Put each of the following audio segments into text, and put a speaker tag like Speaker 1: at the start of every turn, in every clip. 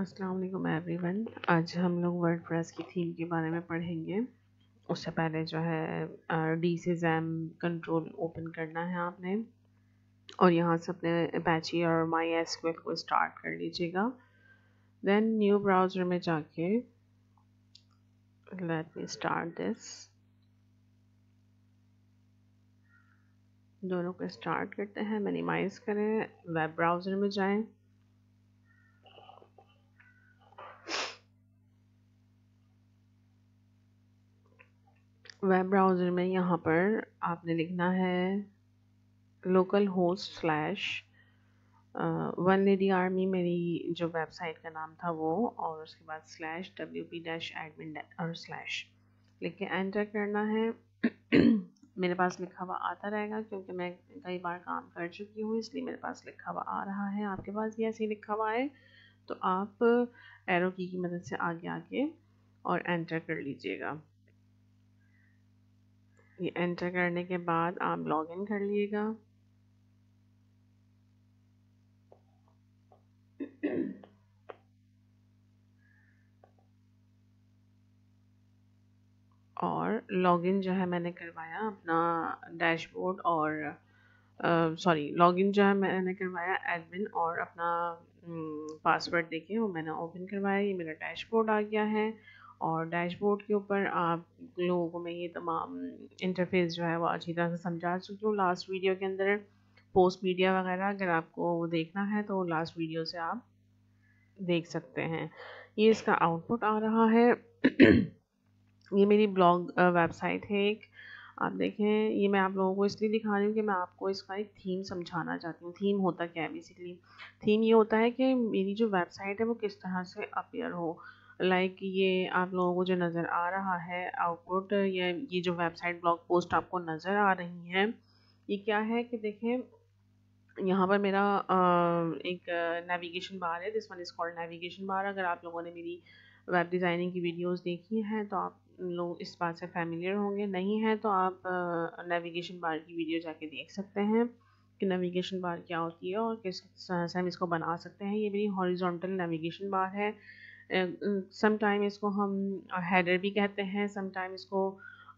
Speaker 1: अस्सलाम वालेकुम एवरीवन आज हम लोग वर्ड प्रेस की थीम के बारे में पढ़ेंगे उससे पहले जो है डी से जैम कंट्रोल ओपन करना है आपने और यहाँ से अपने अपैची और माई एस को स्टार्ट कर लीजिएगा देन न्यू ब्राउज़र में जाके लेट मी स्टार्ट दिस दोनों को स्टार्ट करते हैं मिनिमाइज़ करें वेब ब्राउज़र में जाएं वेब ब्राउज़र में यहाँ पर आपने लिखना है local host slash one lady army मेरी जो वेबसाइट का नाम था वो और उसके बाद slash W P dash admin और स्लैश लिख के एंटर करना है मेरे पास लिखा हुआ आता रहेगा क्योंकि मैं कई बार काम कर चुकी हूँ इसलिए मेरे पास लिखा हुआ आ रहा है आपके पास भी ऐसे ही लिखा हुआ है तो आप एरो की, की मदद से आगे आके और एंटर कर लीजिएगा ये एंटर करने के बाद आप लॉग इन कर लिएगा और लॉगिन जो है मैंने करवाया अपना डैशबोर्ड और सॉरी लॉगिन जो है मैंने करवाया एडमिन और अपना पासवर्ड हम्म, देखिए वो मैंने ओपन करवाया ये मेरा डैशबोर्ड आ गया है और डैशबोर्ड के ऊपर आप लोगों को मैं ये तमाम इंटरफेस जो है वो अच्छी तरह से समझा चुकी हूँ लास्ट वीडियो के अंदर पोस्ट मीडिया वगैरह अगर आपको देखना है तो लास्ट वीडियो से आप देख सकते हैं ये इसका आउटपुट आ रहा है ये मेरी ब्लॉग वेबसाइट है एक आप देखें ये मैं आप लोगों को इसलिए दिखा रही हूँ कि मैं आपको इसका एक थीम समझाना चाहती हूँ थीम होता क्या है बेसिकली थीम ये होता है कि मेरी जो वेबसाइट है वो किस तरह से अपेयर हो लाइक ये आप लोगों को जो नज़र आ रहा है आउटपुट या ये जो वेबसाइट ब्लॉग पोस्ट आपको नज़र आ रही है ये क्या है कि देखें यहाँ पर मेरा एक नेविगेशन बार है this one is called navigation bar अगर आप लोगों ने मेरी वेब डिज़ाइनिंग की वीडियोस देखी हैं तो आप लोग इस बात से फैमिलियर होंगे नहीं है तो आप नेविगेशन बार की वीडियो जाके देख सकते हैं कि नेविगेशन बार क्या होती है और किस तरह से हम इसको बना सकते हैं ये मेरी हॉरिजॉन्टल नेविगेशन बार है समटाइम इसको हम हेडर भी कहते हैं समटाइम इसको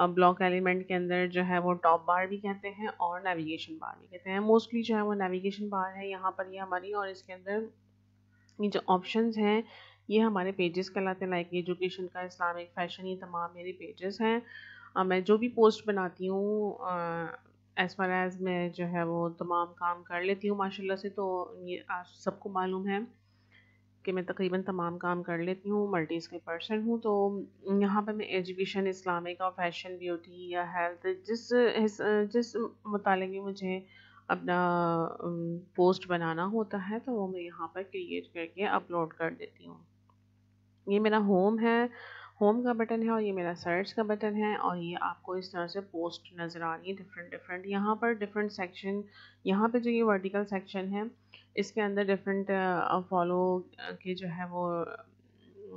Speaker 1: ब्लॉक एलिमेंट के अंदर जो है वो टॉप बार भी कहते हैं और नेविगेशन बार भी कहते हैं मोस्टली जो है वो नेविगेशन बार है यहाँ पर ये हमारी और इसके अंदर ये जो ऑप्शन हैं ये हमारे पेजेस कहलाते हैं लाइक एजुकेशन का इस्लामिक फैशन ये तमाम मेरे पेजेस हैं मैं जो भी पोस्ट बनाती हूँ एज़ फार एज़ मैं जो है वो तमाम काम कर लेती हूँ माशाल्लाह से तो ये आप सबको मालूम है के मैं तकरीबन तमाम काम कर लेती हूँ मल्टी स्किल पर्सन हूँ तो यहाँ पे मैं एजुकेशन इस्लामिक और फैशन ब्यूटी या हेल्थ जिस जिस मुताले में मुझे अपना पोस्ट बनाना होता है तो वो मैं यहाँ पर क्रिएट करके अपलोड कर देती हूँ ये मेरा होम है होम का बटन है और ये मेरा सर्च का बटन है और ये आपको इस तरह से पोस्ट नज़र आ रही है डिफरेंट डिफरेंट यहाँ पर डिफरेंट सेक्शन यहाँ पे जो ये वर्टिकल सेक्शन है इसके अंदर डिफरेंट फॉलो के जो है वो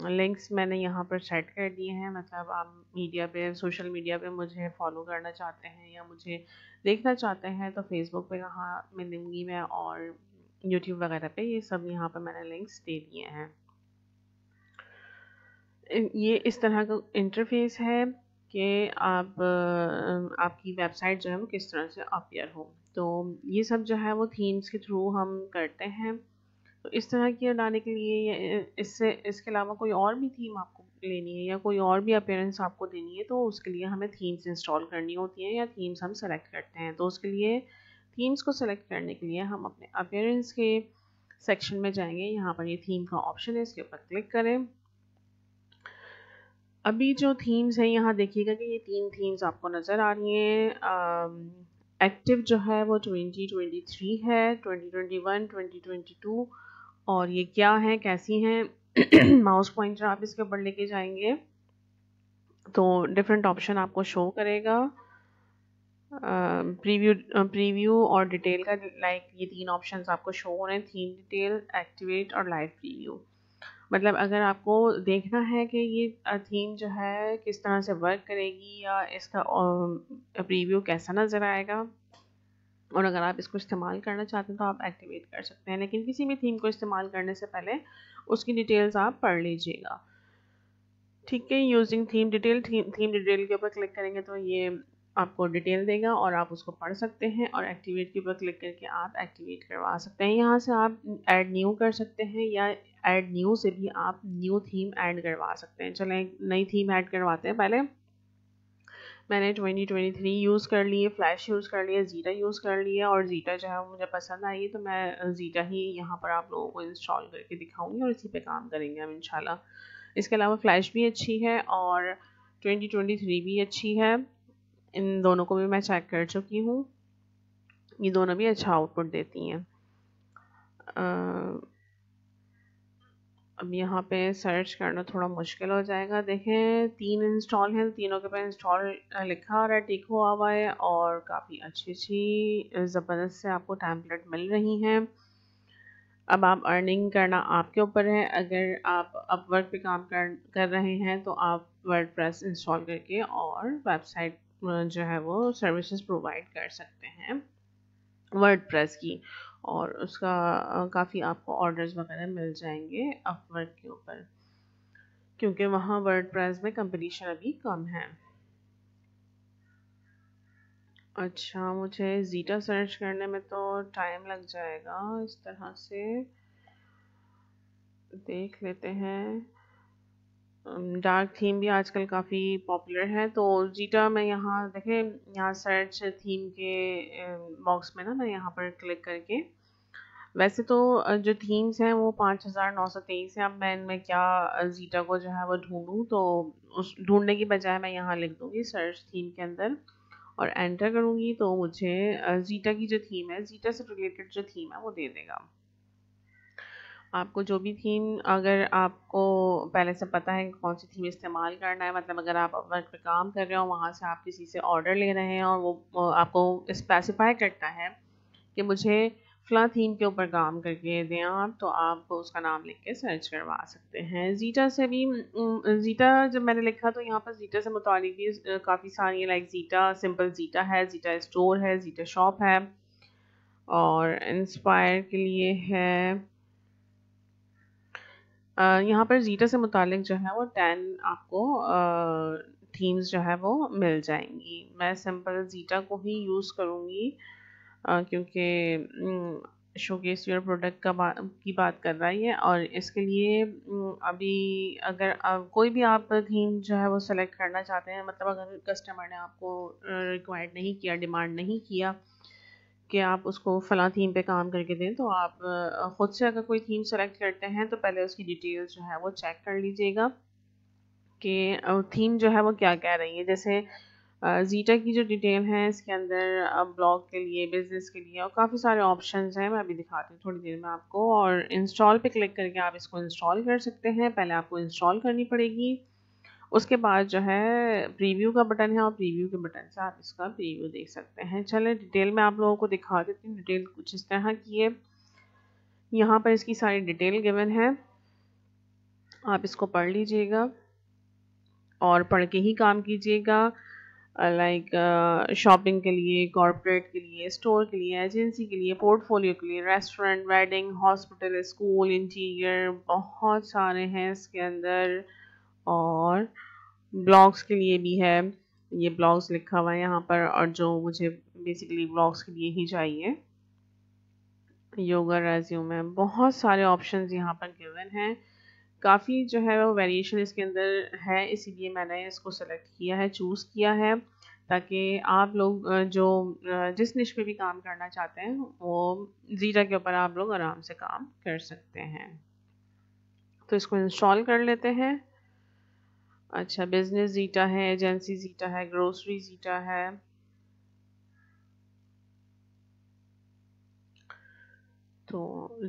Speaker 1: लिंक्स मैंने यहाँ पर सेट कर दिए हैं मतलब आप मीडिया पे सोशल मीडिया पे मुझे फॉलो करना चाहते हैं या मुझे देखना चाहते हैं तो फेसबुक पे कहाँ मिलूँगी मैं और यूट्यूब वगैरह पे ये सब यहाँ पर मैंने लिंक्स दे दिए हैं ये इस तरह का इंटरफेस है कि आप आपकी वेबसाइट जो है वो किस तरह से अपेयर हो तो ये सब जो है वो थीम्स के थ्रू हम करते हैं तो इस तरह की डालने के लिए इससे इसके अलावा कोई और भी थीम आपको लेनी है या कोई और भी अपेयरेंस आपको देनी है तो उसके लिए हमें थीम्स इंस्टॉल करनी होती हैं या थीम्स हम सेलेक्ट करते हैं तो उसके लिए थीम्स को सेलेक्ट करने के लिए हम अपने अपेयरेंस के सेक्शन में जाएंगे यहाँ पर ये थीम का ऑप्शन है इसके ऊपर क्लिक करें अभी जो थीम्स हैं यहाँ देखिएगा कि ये तीन थीम्स आपको नज़र आ रही हैं एक्टिव जो है वो 2023 है 2021 2022 और ये क्या है कैसी हैं माउस पॉइंटर आप इसके ऊपर लेके जाएंगे तो डिफरेंट ऑप्शन आपको शो करेगा प्रीव्यू प्रीव्यू और डिटेल का लाइक ये तीन ऑप्शंस आपको शो हो रहे हैं थीम डिटेल एक्टिवेट और लाइव प्रीव्यू मतलब अगर आपको देखना है कि ये थीम जो है किस तरह से वर्क करेगी या इसका प्रीव्यू कैसा नज़र आएगा और अगर आप इसको इस्तेमाल करना चाहते हैं तो आप एक्टिवेट कर सकते हैं लेकिन किसी भी थीम को इस्तेमाल करने से पहले उसकी डिटेल्स आप पढ़ लीजिएगा ठीक है using theme detail theme detail के ऊपर क्लिक करेंगे तो ये आपको डिटेल देगा और आप उसको पढ़ सकते हैं और एक्टिवेट के ऊपर क्लिक करके आप एक्टिवेट करवा सकते हैं यहाँ से आप ऐड न्यू कर सकते हैं या ऐड न्यू से भी आप न्यू थीम ऐड करवा सकते हैं चलें नई थीम ऐड करवाते हैं पहले मैंने 2023 यूज़ कर लिए फ्लैश यूज़ कर लिए ज़ीटा यूज़ कर लिया और ज़ीटा जो है मुझे पसंद आई है तो मैं ज़ीटा ही यहाँ पर आप लोगों को इंस्टॉल करके दिखाऊँगी और इसी पर काम करेंगे हम इनशाला इसके अलावा फ्लैश भी अच्छी है और 2023 भी अच्छी है इन दोनों को भी मैं चेक कर चुकी हूँ ये दोनों भी अच्छा आउटपुट देती हैं अब यहाँ पे सर्च करना थोड़ा मुश्किल हो जाएगा देखें तीन इंस्टॉल हैं तीनों के पे इंस्टॉल लिखा है टिक हुआ हुआ है और काफ़ी अच्छी अच्छी ज़बरदस्त से आपको टैंपलेट मिल रही हैं अब आप अर्निंग करना आपके ऊपर है अगर आप अपवर्क पे काम कर कर रहे हैं तो आप वर्ड इंस्टॉल करके और वेबसाइट जो है वो सर्विसेज प्रोवाइड कर सकते हैं वर्ड प्रेस की और उसका काफ़ी आपको ऑर्डर्स वगैरह मिल जाएंगे अपवर्क के ऊपर क्योंकि वहाँ वर्ड प्रेस में कंपटीशन अभी कम है अच्छा मुझे ज़ीटा सर्च करने में तो टाइम लग जाएगा इस तरह से देख लेते हैं डार्क थीम भी आजकल काफ़ी पॉपुलर है तो जीटा मैं यहाँ देखें यहाँ सर्च थीम के बॉक्स में ना मैं यहाँ पर क्लिक करके वैसे तो जो थीम्स हैं वो पाँच हज़ार नौ सौ तेईस हैं अब मैं इनमें क्या जीटा को जो है वो ढूंढूं तो उस ढूंढने की बजाय मैं यहाँ लिख दूँगी सर्च थीम के अंदर और एंटर करूँगी तो मुझे जीटा की जो थीम है जीटा से रिलेटेड जो थीम है वो दे देगा आपको जो भी थीम अगर आपको पहले से पता है कौन सी थीम इस्तेमाल करना है मतलब अगर आप वर्क पे काम कर रहे हो वहाँ से आप किसी से ऑर्डर ले रहे हैं और वो आपको स्पेसिफाई करता है कि मुझे फ्ला थीम के ऊपर काम करके दें आप तो आप उसका नाम लिख के सर्च करवा सकते हैं जीटा से भी जीटा जब मैंने लिखा तो यहाँ पर जीटा से मुतल भी काफ़ी सारी लाइक जीटा सिंपल जीटा है जीटा स्टोर है जीटा शॉप है और इंस्पायर के लिए है यहाँ पर ज़ीटा से मुतलिक जो है वो टेन आपको थीम्स जो है वो मिल जाएंगी मैं सिंपल ज़ीटा को ही यूज़ करूँगी क्योंकि शोकेस योर प्रोडक्ट का बा, की बात कर रहा है और इसके लिए अभी अगर आ, कोई भी आप थीम जो है वो सेलेक्ट करना चाहते हैं मतलब अगर कस्टमर ने आपको रिक्वायर्ड नहीं किया डिमांड नहीं किया कि आप उसको फ़लाँ थीम पे काम करके दें तो आप ख़ुद से अगर कोई थीम सेलेक्ट करते हैं तो पहले उसकी डिटेल्स जो है वो चेक कर लीजिएगा कि थीम जो है वो क्या कह रही है जैसे जीटा की जो डिटेल है इसके अंदर ब्लॉग के लिए बिज़नेस के लिए और काफ़ी सारे ऑप्शंस हैं मैं अभी दिखाती हूँ थोड़ी देर में आपको और इंस्टॉल पे क्लिक करके आप इसको इंस्टॉल कर सकते हैं पहले आपको इंस्टॉल करनी पड़ेगी उसके बाद जो है प्रीव्यू का बटन है और प्रीव्यू के बटन से आप इसका प्रीव्यू देख सकते हैं चलें डिटेल में आप लोगों को दिखा देती हूँ डिटेल कुछ इस तरह की है यहाँ पर इसकी सारी डिटेल गिवन है आप इसको पढ़ लीजिएगा और पढ़ के ही काम कीजिएगा लाइक शॉपिंग के लिए कॉरपोरेट के लिए स्टोर के लिए एजेंसी के लिए पोर्टफोलियो के लिए restaurant wedding hospital school interior बहुत सारे हैं इसके अंदर और ब्लॉग्स के लिए भी है ये ब्लॉग्स लिखा हुआ है यहाँ पर और जो मुझे बेसिकली ब्लॉग्स के लिए ही चाहिए योगा रेज्यूम है बहुत सारे ऑप्शन यहाँ पर गिवन हैं काफ़ी जो है वो वेरिएशन इसके अंदर है इसीलिए मैंने इसको सेलेक्ट किया है चूज़ किया है ताकि आप लोग जो जिस निश पे भी काम करना चाहते हैं वो ज़ीरा के ऊपर आप लोग आराम से काम कर सकते हैं तो इसको इंस्टॉल कर लेते हैं अच्छा बिजनेस जीटा है एजेंसी जीटा है ग्रोसरी जीटा है तो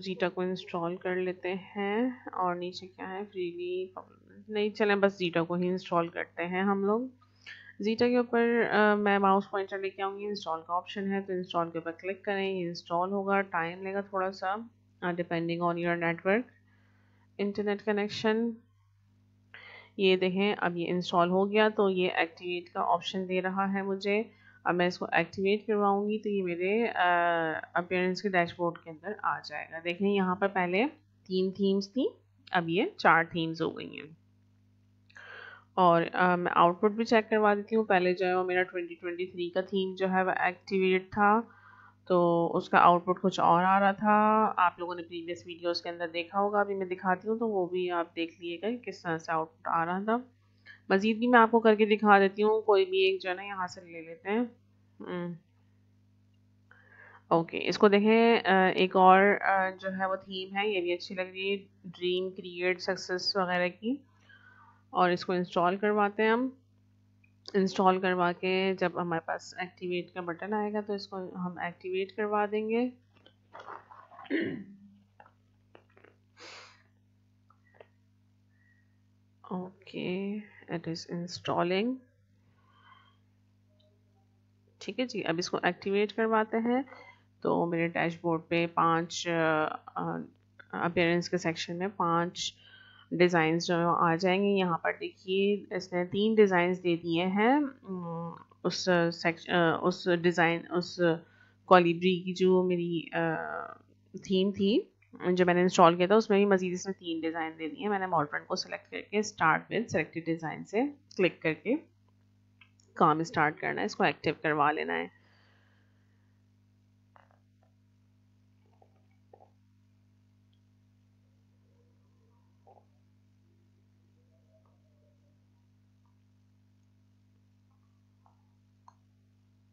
Speaker 1: जीटा को इंस्टॉल कर लेते हैं और नीचे क्या है फ्रीली नहीं चलें बस जीटा को ही इंस्टॉल करते हैं हम लोग जीटा के ऊपर मैं माउस पॉइंटर लेके आऊँगी इंस्टॉल का ऑप्शन है तो इंस्टॉल के ऊपर क्लिक करें इंस्टॉल होगा टाइम लेगा थोड़ा सा depending on your network internet connection ये देखें अब ये इंस्टॉल हो गया तो ये एक्टिवेट का ऑप्शन दे रहा है मुझे अब मैं इसको एक्टिवेट करवाऊंगी तो ये मेरे अपेयरेंस के डैशबोर्ड के अंदर आ जाएगा देखें यहाँ पर पहले तीन थीम्स थी अब ये चार थीम्स हो गई हैं और आ, मैं आउटपुट भी चेक करवा देती हूँ पहले जो है वो मेरा 2023 का थीम जो है वह एक्टिवेट था तो उसका आउटपुट कुछ और आ रहा था आप लोगों ने प्रीवियस वीडियोस के अंदर देखा होगा अभी मैं दिखाती हूँ तो वो भी आप देख लीजिएगा कि किस तरह से आउटपुट आ रहा था मज़ीद भी मैं आपको करके दिखा देती हूँ कोई भी एक जो है ना यहाँ से ले लेते हैं ओके हम्म। इसको देखें एक और जो है वो थीम है ये भी अच्छी लग रही है ड्रीम क्रिएट सक्सेस वगैरह की और इसको इंस्टॉल करवाते हैं हम इंस्टॉल करवा के जब हमारे पास एक्टिवेट का बटन आएगा तो इसको हम एक्टिवेट करवा देंगे ओके इट इज़ इंस्टॉलिंग ठीक है जी अब इसको एक्टिवेट करवाते हैं तो मेरे डैशबोर्ड पे पांच अपेयरेंस के सेक्शन में पांच डिज़ाइंस जो आ जाएंगे यहाँ पर देखिए इसने तीन डिज़ाइंस दे दिए हैं उस सेक्श उस डिज़ाइन उस कॉलीब्री की जो मेरी थीम थी जो मैंने इंस्टॉल किया था उसमें भी मज़ीद इसने तीन डिज़ाइन दे दिए मैंने मॉडफ्रंट को सिलेक्ट करके स्टार्ट विद सेलेक्टेड डिज़ाइन से क्लिक करके काम स्टार्ट करना है इसको एक्टिव करवा लेना है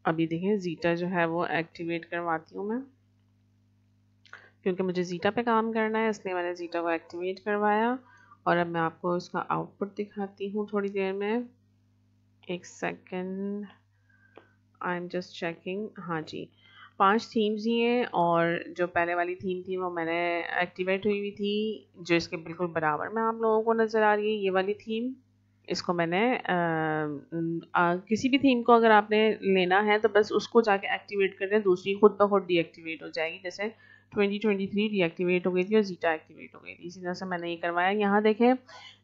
Speaker 1: अभी देखें ज़ीटा जो है वो एक्टिवेट करवाती हूँ मैं क्योंकि मुझे ज़ीटा पे काम करना है इसलिए मैंने ज़ीटा को एक्टिवेट करवाया और अब मैं आपको इसका आउटपुट दिखाती हूँ थोड़ी देर में एक second I am just checking हाँ जी पांच थीम्स ही हैं और जो पहले वाली थीम थी वो मैंने एक्टिवेट हुई हुई थी जो इसके बिल्कुल बराबर में आप लोगों को नज़र आ रही है ये वाली थीम इसको मैंने आ, आ, किसी भी थीम को अगर आपने लेना है तो बस उसको जाके एक्टिवेट कर दें दूसरी खुद ब खुद डीएक्टिवेट हो जाएगी जैसे 2023 डीएक्टिवेट हो गई थी और जीटा एक्टिवेट हो गई थी इसी तरह से मैंने ये करवाया यहाँ देखें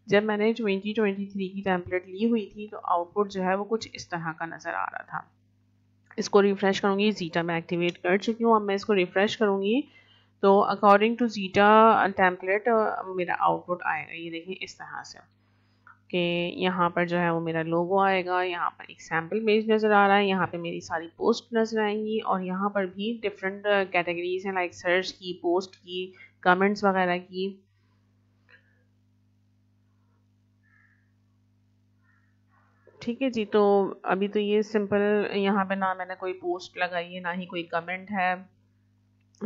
Speaker 1: जब मैंने 2023 की टैंपलेट ली हुई थी तो आउटपुट जो है वो कुछ इस तरह का नज़र आ रहा था इसको रिफ़्रेश करूँगी जीटा मैं एक्टिवेट कर चुकी हूँ अब मैं इसको रिफ़्रेश करूँगी तो अकॉर्डिंग टू जीटा टैम्पलेट मेरा आउटपुट आएगा ये देखें इस तरह से कि यहाँ पर जो है वो मेरा लोगो आएगा यहाँ पर एक सैम्पल पेज नज़र आ रहा है यहाँ पे मेरी सारी पोस्ट नज़र आएंगी और यहाँ पर भी डिफरेंट कैटेगरीज uh, हैं लाइक सर्च की पोस्ट की कमेंट्स वगैरह की ठीक है जी तो अभी तो ये सिंपल यहाँ पे ना मैंने कोई पोस्ट लगाई है ना ही कोई कमेंट है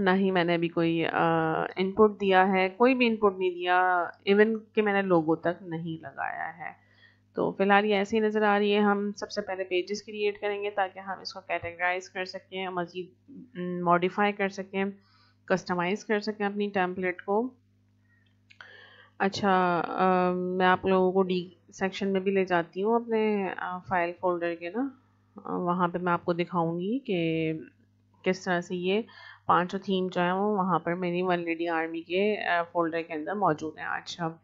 Speaker 1: ना ही मैंने अभी कोई इनपुट दिया है कोई भी इनपुट नहीं दिया इवन कि मैंने लोगों तक नहीं लगाया है तो फिलहाल ये ऐसी नज़र आ रही है हम सबसे पहले पेजेस क्रिएट करेंगे ताकि हम इसको कैटेगराइज कर सकें मज़ीद मॉडिफाई कर सकें कस्टमाइज़ कर सकें अपनी टैम्पलेट को अच्छा आ, मैं आप लोगों को डी सेक्शन में भी ले जाती हूँ अपने फ़ाइल फोल्डर के ना वहाँ पे मैं आपको दिखाऊंगी कि किस तरह से ये पांचों थीम जो है वो वहाँ पर मेरी वन लेडी आर्मी के फोल्डर के अंदर मौजूद है आज हम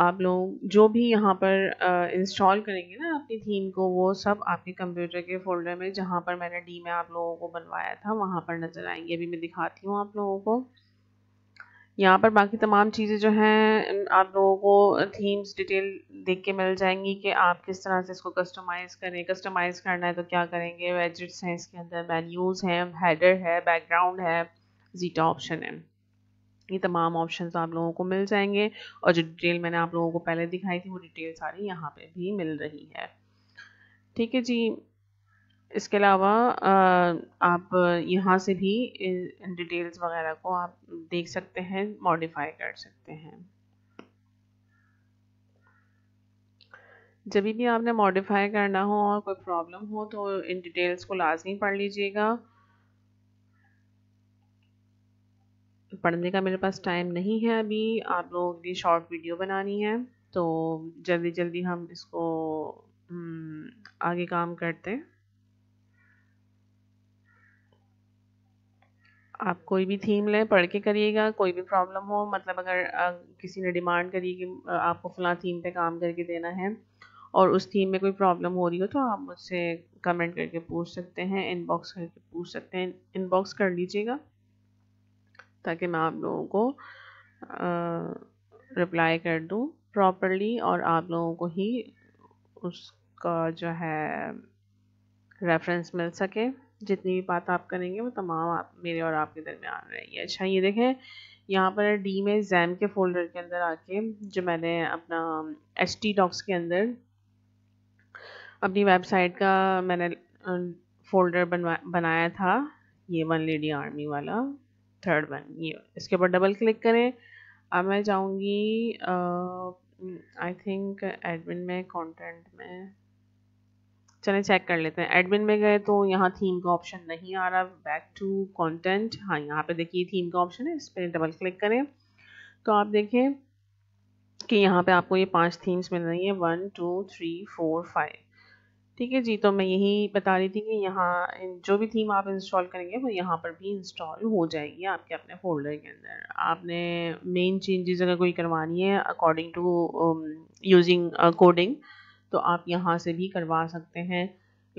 Speaker 1: आप लोग जो भी यहाँ पर इंस्टॉल करेंगे ना अपनी थीम को वो सब आपके कंप्यूटर के फोल्डर में जहाँ पर मैंने डी में आप लोगों को बनवाया था वहाँ पर नज़र आएंगे अभी मैं दिखाती हूँ आप लोगों को यहाँ पर बाकी तमाम चीज़ें जो हैं आप लोगों को थीम्स डिटेल देख के मिल जाएंगी कि आप किस तरह से इसको कस्टमाइज़ करें कस्टमाइज़ करना है तो क्या करेंगे वेजिट्स हैं इसके अंदर मेन्यूज़ हैं हेडर है बैकग्राउंड है जीटा ऑप्शन है ये तमाम ऑप्शन आप लोगों को मिल जाएंगे और जो डिटेल मैंने आप लोगों को पहले दिखाई थी वो डिटेल सारी यहाँ पर भी मिल रही है ठीक है जी इसके अलावा आप यहाँ से भी डिटेल्स वगैरह को आप देख सकते हैं मॉडिफाई कर सकते हैं जब भी आपने मॉडिफाई करना हो और कोई प्रॉब्लम हो तो इन डिटेल्स को लाजमी पढ़ लीजिएगा पढ़ने का मेरे पास टाइम नहीं है अभी आप लोगों के लिए शॉर्ट वीडियो बनानी है तो जल्दी जल्दी हम इसको हम्म, आगे काम करते हैं आप कोई भी थीम लें पढ़ के करिएगा कोई भी प्रॉब्लम हो मतलब अगर आ, किसी ने डिमांड करी कि आपको फ़लाँ थीम पे काम करके देना है और उस थीम में कोई प्रॉब्लम हो रही हो तो आप मुझसे कमेंट करके पूछ सकते हैं इनबॉक्स करके पूछ सकते हैं इनबॉक्स कर लीजिएगा ताकि मैं आप लोगों को रिप्लाई कर दूँ प्रॉपरली और आप लोगों को ही उसका जो है रेफरेंस मिल सके जितनी भी बात आप करेंगे वो तमाम आप मेरे और आपके दरमियान रहेंगे अच्छा ये देखें यहाँ पर डी में जैम के फोल्डर के अंदर आके जो मैंने अपना एच टी डॉक्स के अंदर अपनी वेबसाइट का मैंने फोल्डर बनवा बनाया था ये वन लेडी आर्मी वाला थर्ड वन ये इसके ऊपर डबल क्लिक करें अब मैं जाऊँगी आई थिंक एडमिन में कंटेंट में चले चेक कर लेते हैं एडमिन में गए तो यहाँ थीम का ऑप्शन नहीं आ रहा बैक टू कंटेंट हाँ यहाँ पे देखिए थीम का ऑप्शन है इस पर डबल क्लिक करें तो आप देखें कि यहाँ पे आपको ये पांच थीम्स मिल रही है one two three four five ठीक है जी तो मैं यही बता रही थी कि यहाँ जो भी थीम आप इंस्टॉल करेंगे वो यहाँ पर भी इंस्टॉल हो जाएगी आपके अपने फोल्डर के अंदर आपने मेन चेंजेस अगर कोई करवानी है according to using coding uh, तो आप यहाँ से भी करवा सकते हैं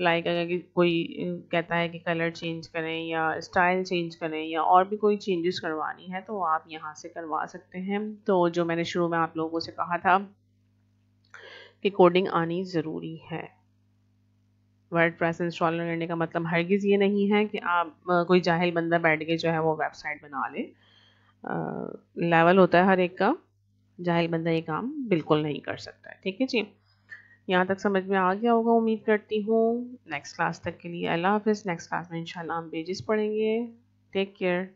Speaker 1: लाइक like अगर कोई कहता है कि कलर चेंज करें या स्टाइल चेंज करें या और भी कोई चेंजेस करवानी है तो आप यहाँ से करवा सकते हैं तो जो मैंने शुरू में आप लोगों से कहा था कि कोडिंग आनी ज़रूरी है वर्ड प्रेस इंस्टॉल करने का मतलब हरगिज़ ये नहीं है कि आप कोई जाहिल बंदा बैठ के जो है वो वेबसाइट बना ले लेवल होता है हर एक का जाहिल बंदा ये काम बिल्कुल नहीं कर सकता है ठीक है जी यहाँ तक समझ में आ गया होगा उम्मीद करती हूँ नेक्स्ट क्लास तक के लिए अल्लाह हाफिज़ नेक्स्ट क्लास में इंशाल्लाह हम पेजेस पढ़ेंगे टेक केयर